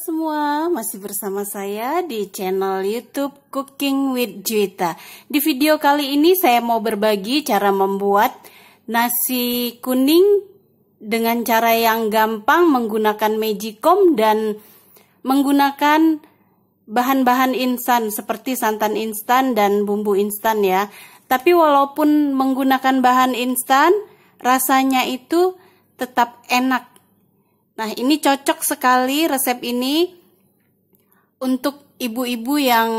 semua, masih bersama saya di channel YouTube Cooking with Juita. Di video kali ini saya mau berbagi cara membuat nasi kuning dengan cara yang gampang menggunakan magicom dan menggunakan bahan-bahan instan seperti santan instan dan bumbu instan ya. Tapi walaupun menggunakan bahan instan, rasanya itu tetap enak Nah, ini cocok sekali resep ini untuk ibu-ibu yang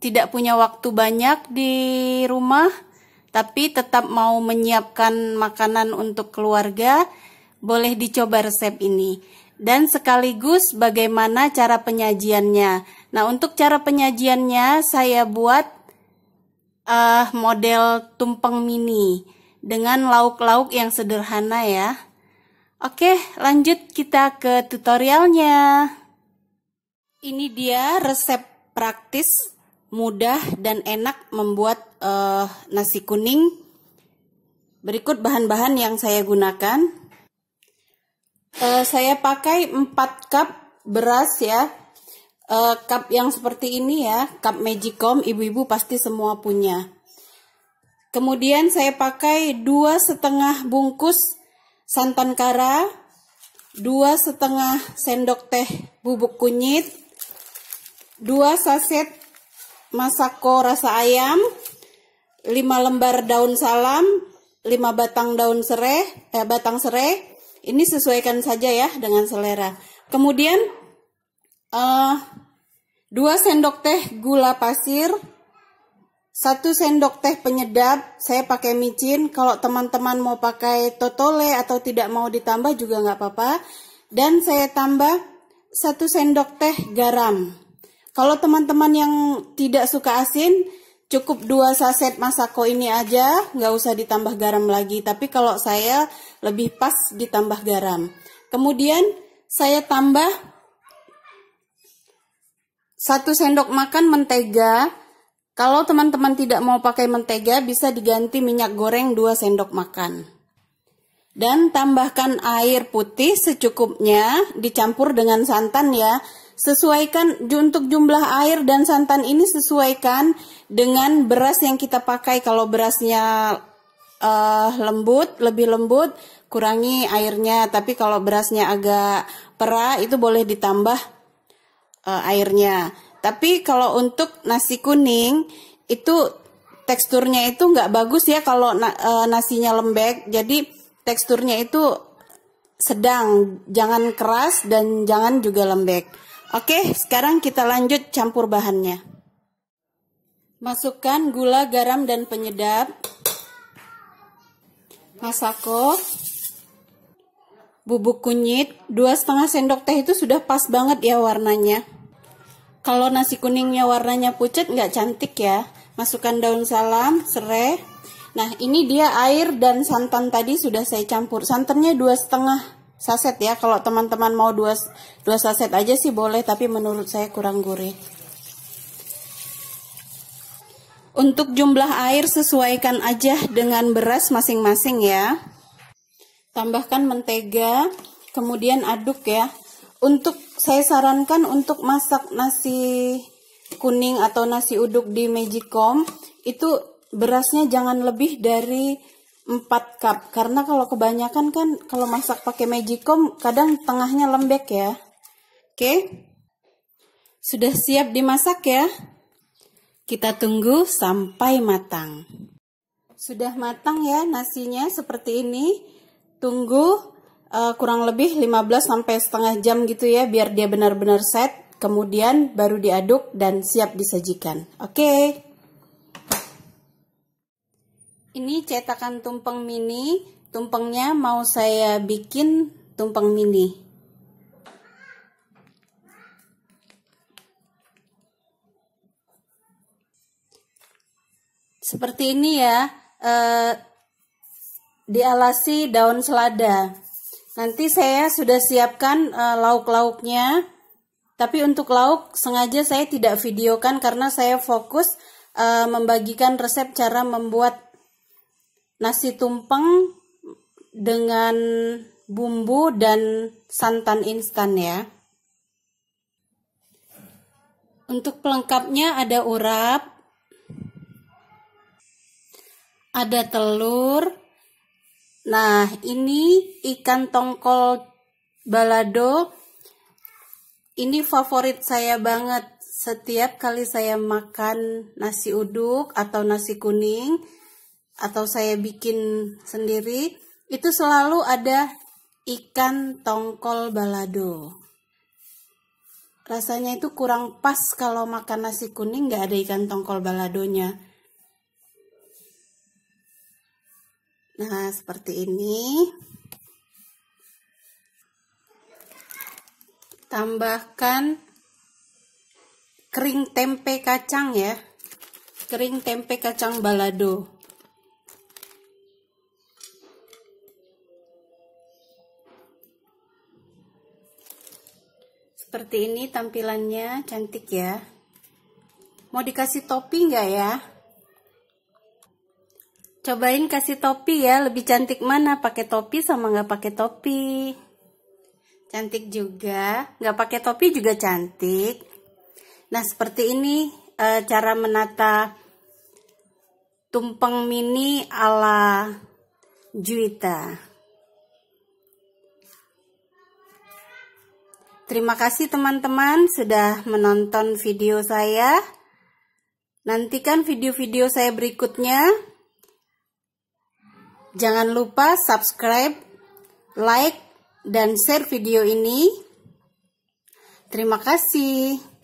tidak punya waktu banyak di rumah tapi tetap mau menyiapkan makanan untuk keluarga, boleh dicoba resep ini. Dan sekaligus bagaimana cara penyajiannya. Nah, untuk cara penyajiannya saya buat uh, model tumpeng mini dengan lauk-lauk yang sederhana ya. Oke, lanjut kita ke tutorialnya. Ini dia resep praktis, mudah dan enak membuat uh, nasi kuning. Berikut bahan-bahan yang saya gunakan. Uh, saya pakai 4 cup beras ya. Uh, cup yang seperti ini ya, cup magicom ibu-ibu pasti semua punya. Kemudian saya pakai dua setengah bungkus santan kara, 2 setengah sendok teh bubuk kunyit, 2 saset masako rasa ayam, 5 lembar daun salam, 5 batang daun serai, eh, batang serai. Ini sesuaikan saja ya dengan selera. Kemudian uh, eh, 2 sendok teh gula pasir, satu sendok teh penyedap, saya pakai micin. Kalau teman-teman mau pakai totole atau tidak mau ditambah juga nggak apa-apa. Dan saya tambah satu sendok teh garam. Kalau teman-teman yang tidak suka asin, cukup dua saset masako ini aja, nggak usah ditambah garam lagi. Tapi kalau saya lebih pas ditambah garam. Kemudian saya tambah satu sendok makan mentega kalau teman-teman tidak mau pakai mentega, bisa diganti minyak goreng 2 sendok makan. Dan tambahkan air putih secukupnya, dicampur dengan santan ya. Sesuaikan untuk jumlah air dan santan ini sesuaikan dengan beras yang kita pakai. Kalau berasnya uh, lembut, lebih lembut, kurangi airnya. Tapi kalau berasnya agak perah itu boleh ditambah uh, airnya. Tapi kalau untuk nasi kuning itu teksturnya itu nggak bagus ya kalau na e, nasinya lembek. Jadi teksturnya itu sedang, jangan keras dan jangan juga lembek. Oke, sekarang kita lanjut campur bahannya. Masukkan gula, garam, dan penyedap. Masako bubuk kunyit dua setengah sendok teh itu sudah pas banget ya warnanya kalau nasi kuningnya warnanya pucat nggak cantik ya. Masukkan daun salam, serai. Nah ini dia air dan santan tadi sudah saya campur. Santannya dua setengah saset ya. Kalau teman-teman mau dua, dua saset aja sih boleh, tapi menurut saya kurang gurih. Untuk jumlah air sesuaikan aja dengan beras masing-masing ya. Tambahkan mentega, kemudian aduk ya untuk saya sarankan untuk masak nasi kuning atau nasi uduk di Magicom itu berasnya jangan lebih dari 4 cup karena kalau kebanyakan kan kalau masak pakai Magicom kadang tengahnya lembek ya. Oke. Sudah siap dimasak ya? Kita tunggu sampai matang. Sudah matang ya nasinya seperti ini. Tunggu uh, kurang lebih 15 sampai setengah jam gitu ya biar dia benar-benar set. Kemudian baru diaduk dan siap disajikan. Oke. Okay. Ini cetakan tumpeng mini. Tumpengnya mau saya bikin tumpeng mini. Seperti ini ya, eh, dialasi daun selada. Nanti saya sudah siapkan uh, lauk-lauknya. Tapi untuk lauk sengaja saya tidak videokan karena saya fokus uh, membagikan resep cara membuat nasi tumpeng dengan bumbu dan santan instan ya. Untuk pelengkapnya ada urap, ada telur, Nah, ini ikan tongkol balado. Ini favorit saya banget. Setiap kali saya makan nasi uduk atau nasi kuning atau saya bikin sendiri, itu selalu ada ikan tongkol balado. Rasanya itu kurang pas kalau makan nasi kuning nggak ada ikan tongkol baladonya. Nah, seperti ini. Tambahkan kering tempe kacang ya. Kering tempe kacang balado. Seperti ini tampilannya, cantik ya. Mau dikasih topping nggak ya? Cobain kasih topi ya, lebih cantik mana pakai topi sama nggak pakai topi? Cantik juga, nggak pakai topi juga cantik. Nah seperti ini e, cara menata tumpeng mini ala juita Terima kasih teman-teman sudah menonton video saya. Nantikan video-video saya berikutnya. Jangan lupa subscribe, like, dan share video ini. Terima kasih.